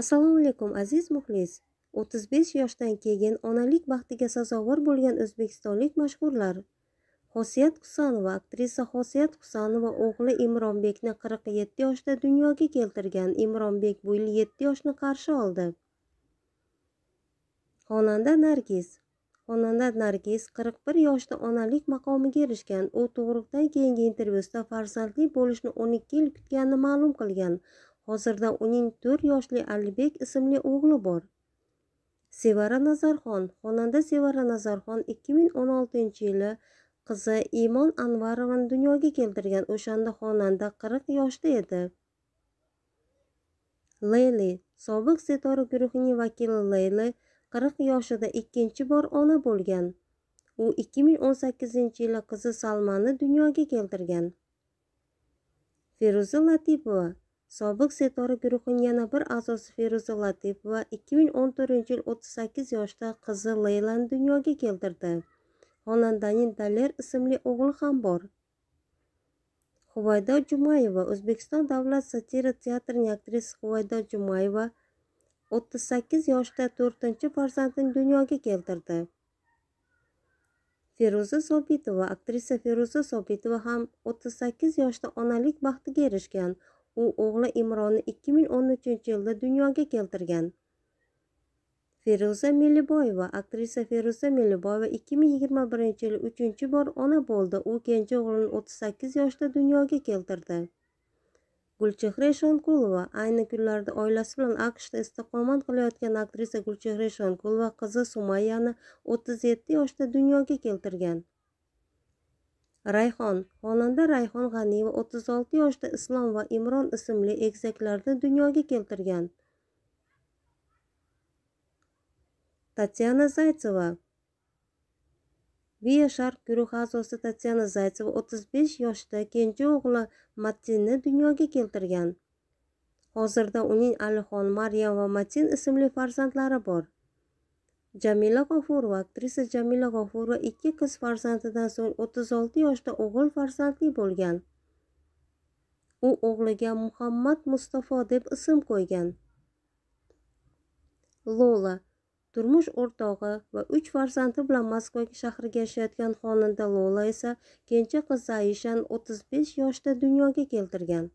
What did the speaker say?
assalomu alaykum aziz muxlis o'ttiz besh yoshdan keyin onalik baxtiga sazovor bo'lgan o'zbekistonlik mashhurlar xosiyat husanova aktrisa xosiyat husanova o'g'li imronbekni qirq yetti yoshda dunyoga keltirgan imronbek bu yil yetti yoshni qarshi oldi xonanda nargiz xonanda nargiz qirq bir yoshda onalik maqomiga erishgan u tug'ruqdan keyingi intervyusida farzandli bo'lishni o'n ikki yil kutganini ma'lum qilgan hozirda uning to'rt yoshli alibek ismli o'g'li bor sevara nazarxon xonanda sevara nazarxon 2016 yili qizi imon anvarovani dunyoga keltirgan o'shanda xonanda 40 yoshda edi leyli sobiq setora guruhining vakili leyli 40 yoshida ikkinchi bor ona bo'lgan u 2018 yili qizi salmani dunyoga keltirgan feruza latipova sobiq setori guruhining yana bir a'zosi feruza latipova 2014 yil 38 yoshda qizi leylani dunyoga keltirdi xonandaning daler ismli o'g'li ham bor huvaydo jumayeva o'zbekiston davlat satira teatrining aktrisi huvaydo jumayeva 38 yoshda 4-chi farzandini dunyoga keltirdi feruza sobitova aktrisa feruza sobitova ham 38 yoshda onalik baxtiga erishgan u o'g'li imronni 2013 yilda dunyoga keltirgan feruza meliboyeva aktrisa feruza meliboyeva 2021 yili uchinchi bor ona bo'ldi u kenja o'g'lini 38 yoshda dunyoga keltirdi gulchehra eshonqulova ayni kunlarda oilasi bilan aqshda istiqomat qilayotgan aktrisa gulchehra eshonqulova qizi sumayyani 37 yoshda dunyoga keltirgan rayhon xonanda rayhon g'aniyeva 36 yoshda islom va imron ismli egizaklarni dunyoga keltirgan tatyana zaytseva viya sharq guruhi a'zosi tatyana zaytseva 35 yoshda kenja o'g'li matinni dunyoga keltirgan hozirda uning alixon Mariya va matin ismli farzandlari bor jamila g'ofurova aktrisa jamila g'ofurova ikki qiz farzandidan so'ng o'ttiz olti yoshda o'g'il farzandli bo'lgan u o'g'liga muhammad mustafo deb ism qo'ygan lola turmush o'rtog'i va uch farzandi bilan moskva shahrida yashayotgan xonanda lola esa kenja qizi aishani o'ttiz besh yoshda dunyoga keltirgan